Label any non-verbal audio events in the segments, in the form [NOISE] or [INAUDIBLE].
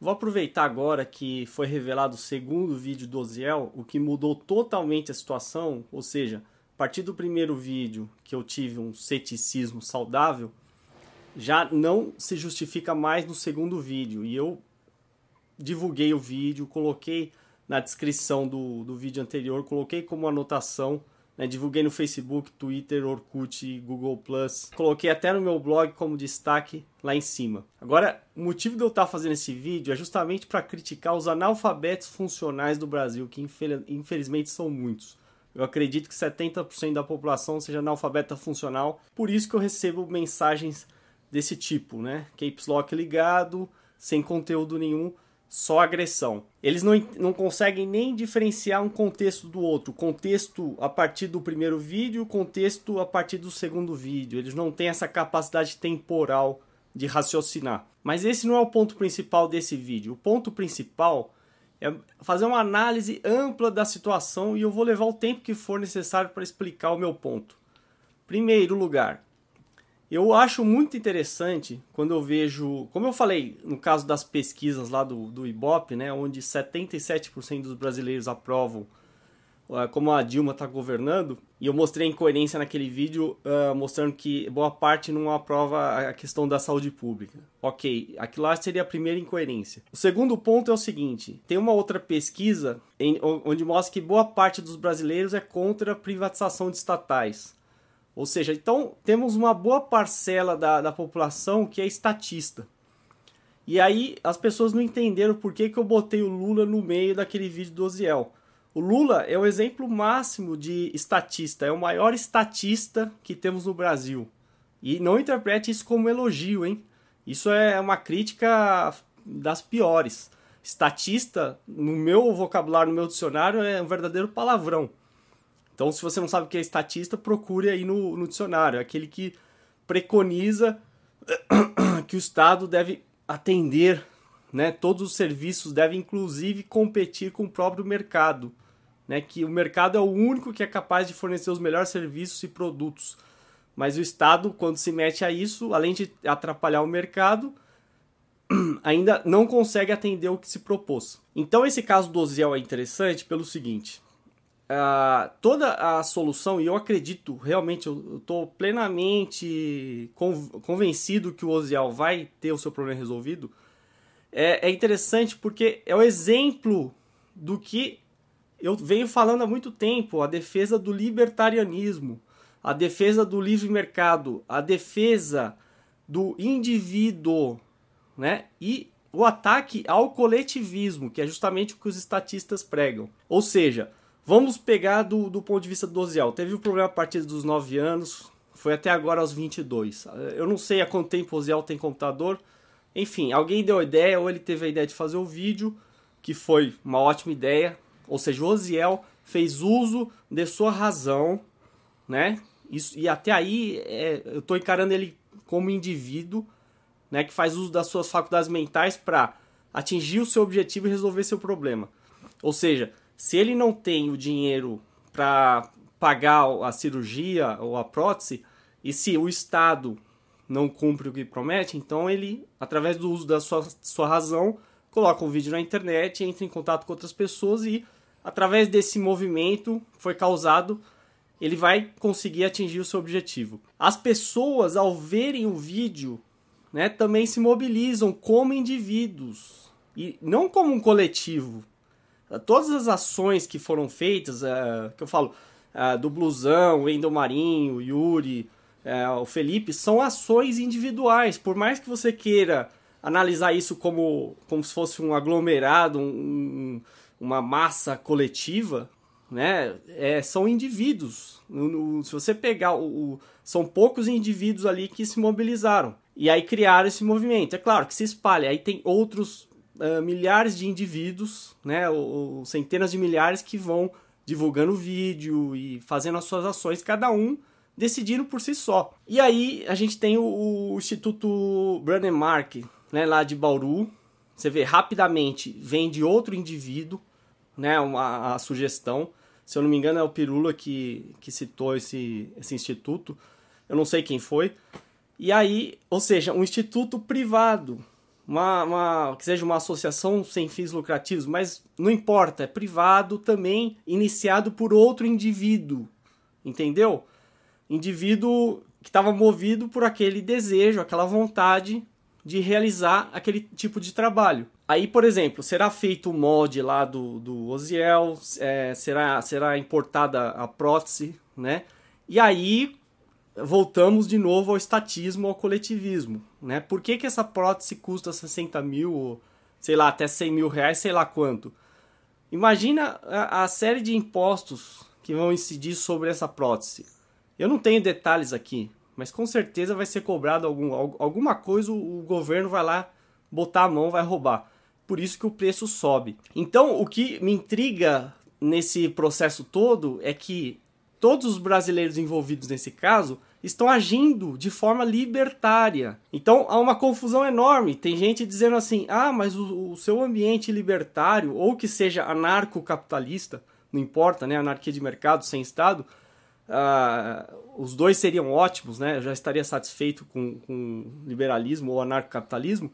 Vou aproveitar agora que foi revelado o segundo vídeo do Oziel, o que mudou totalmente a situação, ou seja, a partir do primeiro vídeo que eu tive um ceticismo saudável, já não se justifica mais no segundo vídeo. E eu divulguei o vídeo, coloquei na descrição do, do vídeo anterior, coloquei como anotação né? Divulguei no Facebook, Twitter, Orkut, Google+. Coloquei até no meu blog como destaque lá em cima. Agora, o motivo de eu estar tá fazendo esse vídeo é justamente para criticar os analfabetos funcionais do Brasil, que infelizmente são muitos. Eu acredito que 70% da população seja analfabeta funcional, por isso que eu recebo mensagens desse tipo, né? Caps Lock ligado, sem conteúdo nenhum, só agressão. Eles não, não conseguem nem diferenciar um contexto do outro. Contexto a partir do primeiro vídeo, contexto a partir do segundo vídeo. Eles não têm essa capacidade temporal de raciocinar. Mas esse não é o ponto principal desse vídeo. O ponto principal é fazer uma análise ampla da situação e eu vou levar o tempo que for necessário para explicar o meu ponto. Primeiro lugar, eu acho muito interessante quando eu vejo, como eu falei no caso das pesquisas lá do, do Ibope, né, onde 77% dos brasileiros aprovam uh, como a Dilma está governando, e eu mostrei a incoerência naquele vídeo uh, mostrando que boa parte não aprova a questão da saúde pública. Ok, aquilo lá seria a primeira incoerência. O segundo ponto é o seguinte: tem uma outra pesquisa em, onde mostra que boa parte dos brasileiros é contra a privatização de estatais. Ou seja, então temos uma boa parcela da, da população que é estatista. E aí as pessoas não entenderam por que, que eu botei o Lula no meio daquele vídeo do Oziel. O Lula é o exemplo máximo de estatista, é o maior estatista que temos no Brasil. E não interprete isso como elogio, hein? Isso é uma crítica das piores. Estatista, no meu vocabulário, no meu dicionário, é um verdadeiro palavrão. Então, se você não sabe o que é estatista, procure aí no, no dicionário. É aquele que preconiza [COUGHS] que o Estado deve atender né, todos os serviços, deve inclusive competir com o próprio mercado. Né, que o mercado é o único que é capaz de fornecer os melhores serviços e produtos. Mas o Estado, quando se mete a isso, além de atrapalhar o mercado, [COUGHS] ainda não consegue atender o que se propôs. Então, esse caso do Oziel é interessante pelo seguinte: ah, toda a solução, e eu acredito realmente, eu estou plenamente convencido que o Oziel vai ter o seu problema resolvido, é, é, interessante porque é o exemplo do que eu venho falando há muito tempo: a defesa do libertarianismo, a defesa do livre mercado, a defesa do indivíduo, né? E o ataque ao coletivismo, que é justamente o que os estatistas pregam. Ou seja, Vamos pegar do, do ponto de vista do Oziel. Teve o um problema a partir dos 9 anos, foi até agora aos 22. Eu não sei há quanto tempo o Oziel tem computador. Enfim, alguém deu a ideia, ou ele teve a ideia de fazer o vídeo, que foi uma ótima ideia. Ou seja, o Oziel fez uso de sua razão, né? Isso, e até aí é, eu estou encarando ele como indivíduo, né? Que faz uso das suas faculdades mentais para atingir o seu objetivo e resolver seu problema. Ou seja, se ele não tem o dinheiro para pagar a cirurgia ou a prótese, e se o Estado não cumpre o que promete, então ele, através do uso da sua, sua razão, coloca o vídeo na internet, entra em contato com outras pessoas e, através desse movimento foi causado, ele vai conseguir atingir o seu objetivo. As pessoas, ao verem o vídeo, né, também se mobilizam como indivíduos e não como um coletivo, todas as ações que foram feitas, é, que eu falo, é, do Blusão, o Marinho, o Yuri, é, o Felipe, são ações individuais. Por mais que você queira analisar isso como, como se fosse um aglomerado, um, uma massa coletiva, né? É, são indivíduos. No, no, se você pegar o, o, são poucos indivíduos ali que se mobilizaram e aí criaram esse movimento. É claro que se espalha. Aí tem outros uh, milhares de indivíduos, né, ou, centenas de milhares que vão divulgando vídeo e fazendo as suas ações, cada um decidindo por si só. E aí a gente tem o, o Instituto Brandenmark, né, lá de Bauru. Você vê rapidamente, vem de outro indivíduo, né, uma, a sugestão. Se eu não me engano é o Pirula que, que citou esse, esse instituto. Eu não sei quem foi. E aí, ou seja, um instituto privado uma, uma, que seja uma associação sem fins lucrativos, mas não importa, é privado também, iniciado por outro indivíduo, entendeu? Indivíduo que estava movido por aquele desejo, aquela vontade de realizar aquele tipo de trabalho. Aí, por exemplo, será feito o molde lá do, do Oziel, é, será, será importada a prótese, né? E aí, voltamos de novo ao estatismo, ao coletivismo. Né? Por que, que essa prótese custa 60 mil, ou, sei lá, até 100 mil reais, sei lá quanto? Imagina a, a série de impostos que vão incidir sobre essa prótese. Eu não tenho detalhes aqui, mas com certeza vai ser cobrado algum, alguma coisa, o governo vai lá botar a mão, vai roubar. Por isso que o preço sobe. Então, o que me intriga nesse processo todo é que todos os brasileiros envolvidos nesse caso estão agindo de forma libertária. Então há uma confusão enorme. Tem gente dizendo assim: ah, mas o, o seu ambiente libertário, ou que seja anarcocapitalista, não importa, né? Anarquia de mercado sem Estado, ah, os dois seriam ótimos, né? Eu já estaria satisfeito com, com liberalismo ou anarcocapitalismo.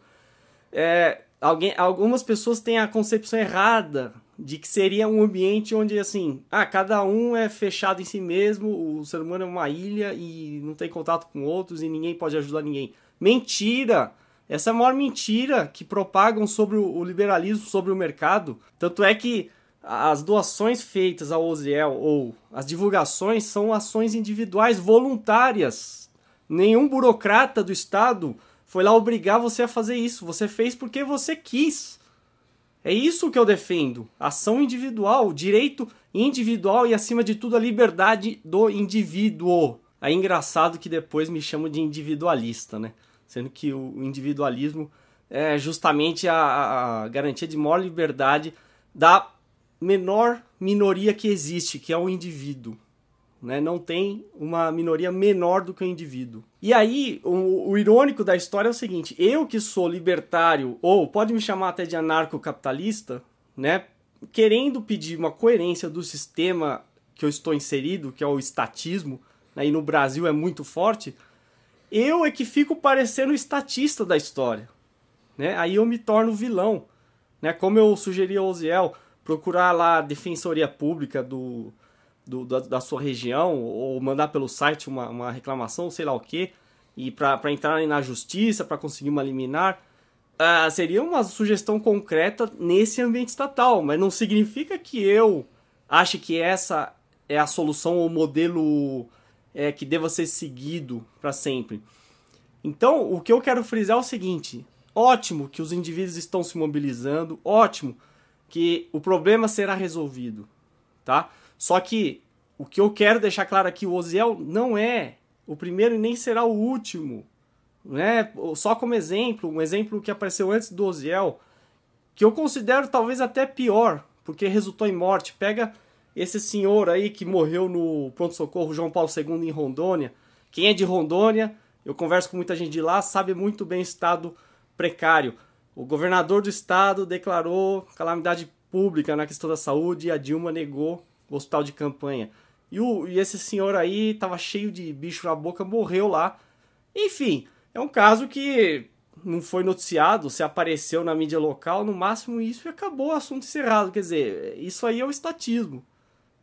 É, alguém, algumas pessoas têm a concepção errada de que seria um ambiente onde, assim, ah, cada um é fechado em si mesmo, o ser humano é uma ilha e não tem contato com outros e ninguém pode ajudar ninguém. Mentira! Essa é a maior mentira que propagam sobre o liberalismo, sobre o mercado. Tanto é que as doações feitas ao Oziel ou as divulgações são ações individuais voluntárias. Nenhum burocrata do Estado foi lá obrigar você a fazer isso. Você fez porque você quis. É isso que eu defendo: ação individual, direito individual e, acima de tudo, a liberdade do indivíduo. É engraçado que depois me chamam de individualista, né? Sendo que o individualismo é justamente a, a garantia de maior liberdade da menor minoria que existe, que é o indivíduo né? Não tem uma minoria menor do que o indivíduo. E aí, o, o irônico da história é o seguinte: eu que sou libertário, ou pode me chamar até de anarcocapitalista, né? Querendo pedir uma coerência do sistema que eu estou inserido, que é o estatismo, né? e no Brasil é muito forte, eu é que fico parecendo o estatista da história. Né? Aí eu me torno vilão. Né? Como eu sugeri ao Oziel, procurar lá a Defensoria Pública do, do, da, da, sua região ou mandar pelo site uma, uma reclamação, sei lá o que, e para entrarem na justiça, para conseguir uma liminar, uh, seria uma sugestão concreta nesse ambiente estatal, mas não significa que eu ache que essa é a solução ou modelo é, que deva ser seguido para sempre. Então, o que eu quero frisar é o seguinte: ótimo que os indivíduos estão se mobilizando, ótimo que o problema será resolvido, tá? Só que o que eu quero deixar claro aqui, o Oziel não é o primeiro e nem será o último. Né? Só como exemplo, um exemplo que apareceu antes do Oziel, que eu considero talvez até pior, porque resultou em morte. Pega esse senhor aí que morreu no pronto-socorro João Paulo II em Rondônia. Quem é de Rondônia, eu converso com muita gente de lá, sabe muito bem o estado precário. O governador do estado declarou calamidade pública na questão da saúde e a Dilma negou hospital de campanha. E, o, e esse senhor aí tava cheio de bicho na boca, morreu lá. Enfim, é um caso que não foi noticiado, se apareceu na mídia local, no máximo isso e acabou o assunto encerrado. Quer dizer, isso aí é o estatismo.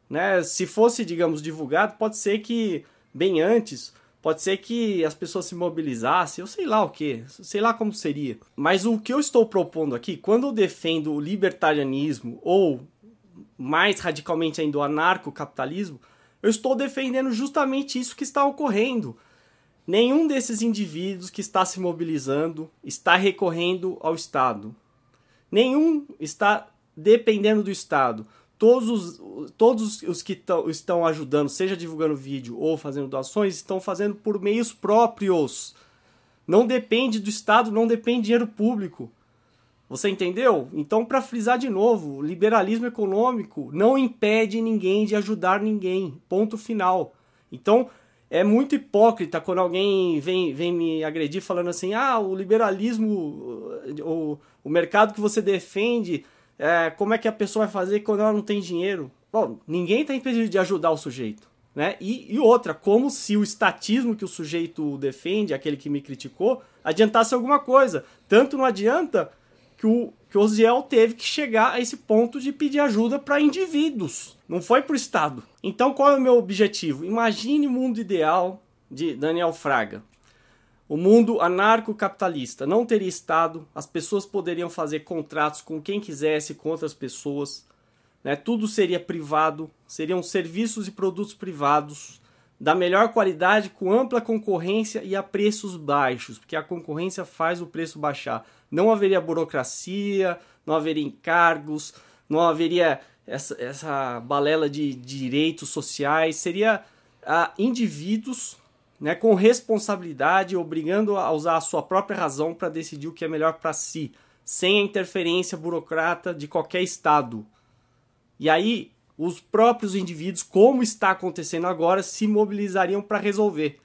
Né? Se fosse, digamos, divulgado, pode ser que bem antes, pode ser que as pessoas se mobilizassem, eu sei lá o que, sei lá como seria. Mas o que eu estou propondo aqui, quando eu defendo o libertarianismo ou mais radicalmente ainda o anarcocapitalismo, eu estou defendendo justamente isso que está ocorrendo. Nenhum desses indivíduos que está se mobilizando está recorrendo ao Estado. Nenhum está dependendo do Estado. Todos os, todos os que estão ajudando, seja divulgando vídeo ou fazendo doações, estão fazendo por meios próprios. Não depende do Estado, não depende de dinheiro público. Você entendeu? Então, para frisar de novo, o liberalismo econômico não impede ninguém de ajudar ninguém. Ponto final. Então, é muito hipócrita quando alguém vem, vem me agredir falando assim: ah, o liberalismo, o, o mercado que você defende, é, como é que a pessoa vai fazer quando ela não tem dinheiro? Bom, ninguém está impedido de ajudar o sujeito. Né? E, e, outra, como se o estatismo que o sujeito defende, aquele que me criticou, adiantasse alguma coisa. Tanto não adianta que o, que o Osiel teve que chegar a esse ponto de pedir ajuda para indivíduos, não foi para o Estado. Então, qual é o meu objetivo? Imagine o mundo ideal de Daniel Fraga. O mundo anarcocapitalista não teria Estado, as pessoas poderiam fazer contratos com quem quisesse, com outras pessoas, né? tudo seria privado, seriam serviços e produtos privados, da melhor qualidade, com ampla concorrência e a preços baixos, porque a concorrência faz o preço baixar. Não haveria burocracia, não haveria encargos, não haveria essa, essa balela de direitos sociais, seria ah, indivíduos né, com responsabilidade, obrigando a usar a sua própria razão para decidir o que é melhor para si, sem a interferência burocrata de qualquer Estado. E aí, os próprios indivíduos, como está acontecendo agora, se mobilizariam para resolver.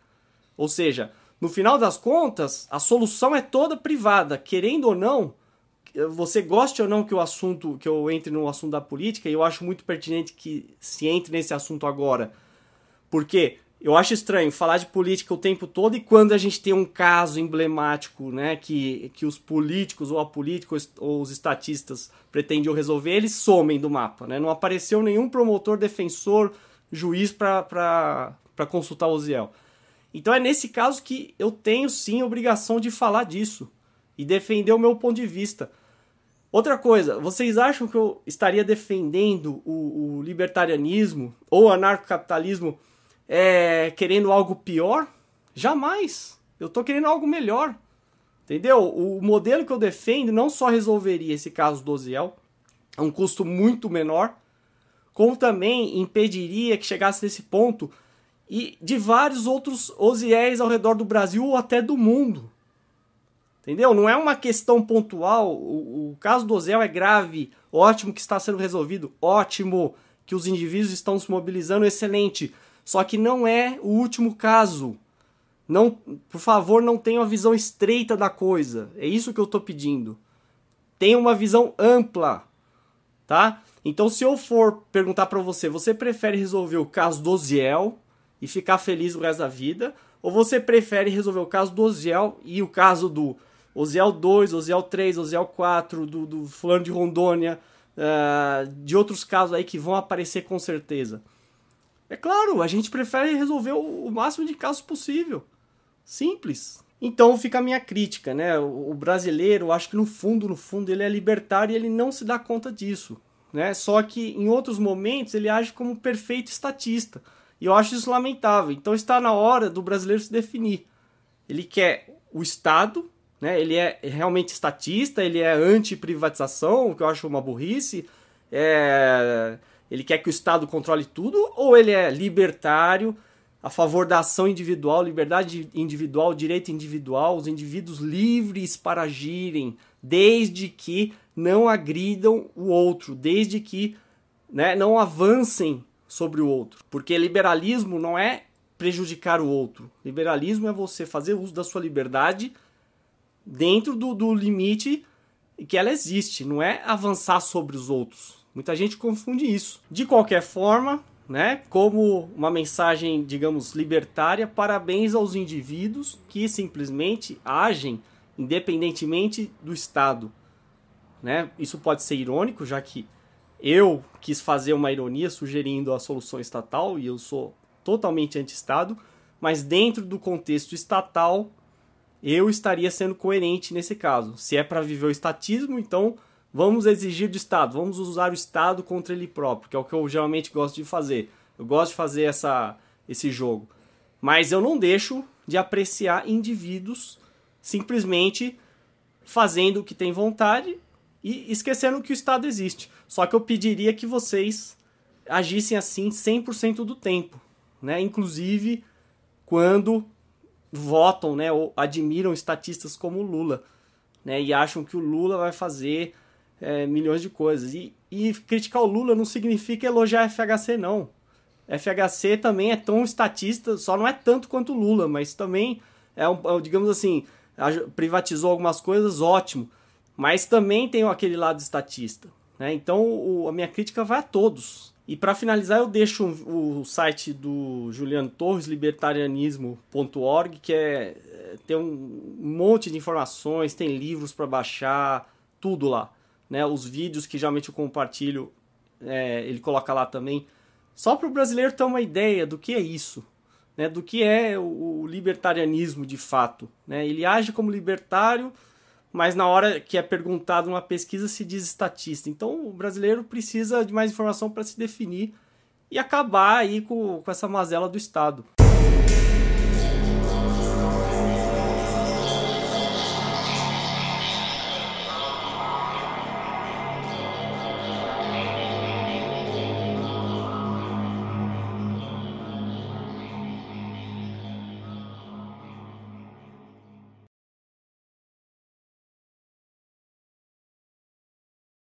Ou seja, no final das contas, a solução é toda privada, querendo ou não, você goste ou não que o assunto, que eu entre no assunto da política, e eu acho muito pertinente que se entre nesse assunto agora. Porque eu acho estranho falar de política o tempo todo e quando a gente tem um caso emblemático, né, que, que os políticos ou a política ou os estatistas pretendiam resolver, eles somem do mapa, né? Não apareceu nenhum promotor, defensor, juiz para consultar o Ziel. Então é nesse caso que eu tenho sim obrigação de falar disso e defender o meu ponto de vista. Outra coisa, vocês acham que eu estaria defendendo o, o libertarianismo ou anarcocapitalismo capitalismo é, querendo algo pior? Jamais! Eu estou querendo algo melhor. Entendeu? O modelo que eu defendo não só resolveria esse caso do Oziel, a é um custo muito menor, como também impediria que chegasse nesse ponto e de vários outros Oziéis ao redor do Brasil ou até do mundo. Entendeu? Não é uma questão pontual. O, o caso do Oziel é grave. Ótimo que está sendo resolvido. Ótimo que os indivíduos estão se mobilizando. Excelente. Só que não é o último caso. Não, por favor, não tenha uma visão estreita da coisa. É isso que eu estou pedindo. Tenha uma visão ampla, tá? Então, se eu for perguntar para você, você prefere resolver o caso do Ziel e ficar feliz o resto da vida, ou você prefere resolver o caso do Oziel e o caso do Oziel 2, Oziel 3, Oziel 4, do, do fulano de Rondônia, uh, de outros casos aí que vão aparecer com certeza. É claro, a gente prefere resolver o máximo de casos possível. Simples. Então fica a minha crítica, né? O brasileiro, acho que no fundo, no fundo, ele é libertário e ele não se dá conta disso. Né? Só que em outros momentos ele age como um perfeito estatista. E eu acho isso lamentável. Então está na hora do brasileiro se definir. Ele quer o Estado, né? ele é realmente estatista, ele é anti-privatização, o que eu acho uma burrice. É ele quer que o Estado controle tudo ou ele é libertário, a favor da ação individual, liberdade individual, direito individual, os indivíduos livres para agirem, desde que não agridam o outro, desde que né, não avancem sobre o outro. Porque liberalismo não é prejudicar o outro. Liberalismo é você fazer uso da sua liberdade dentro do, do limite que ela existe, não é avançar sobre os outros. Muita gente confunde isso. De qualquer forma, né, como uma mensagem, digamos, libertária, parabéns aos indivíduos que simplesmente agem independentemente do Estado. Né? Isso pode ser irônico, já que eu quis fazer uma ironia sugerindo a solução estatal e eu sou totalmente anti-Estado, mas dentro do contexto estatal eu estaria sendo coerente nesse caso. Se é para viver o estatismo, então Vamos exigir do Estado, vamos usar o Estado contra ele próprio, que é o que eu geralmente gosto de fazer. Eu gosto de fazer essa, esse jogo. Mas eu não deixo de apreciar indivíduos simplesmente fazendo o que tem vontade e esquecendo que o Estado existe. Só que eu pediria que vocês agissem assim 100% do tempo, né? Inclusive quando votam, né, ou admiram estatistas como Lula, né, e acham que o Lula vai fazer é, milhões de coisas. E, e criticar o Lula não significa elogiar FHC, não. FHC também é tão estatista, só não é tanto quanto o Lula, mas também é, um, é digamos assim, privatizou algumas coisas, ótimo. Mas também tem aquele lado estatista. Né? Então o, a minha crítica vai a todos. E para finalizar, eu deixo o site do Juliano Torres, libertarianismo.org, que é, é, tem um monte de informações, tem livros para baixar, tudo lá né? Os vídeos que geralmente eu compartilho, é, ele coloca lá também, só para o brasileiro ter uma ideia do que é isso, né? Do que é o, o libertarianismo de fato, né? Ele age como libertário, mas na hora que é perguntado uma pesquisa se diz estatista. Então o brasileiro precisa de mais informação para se definir e acabar aí com, com essa mazela do Estado.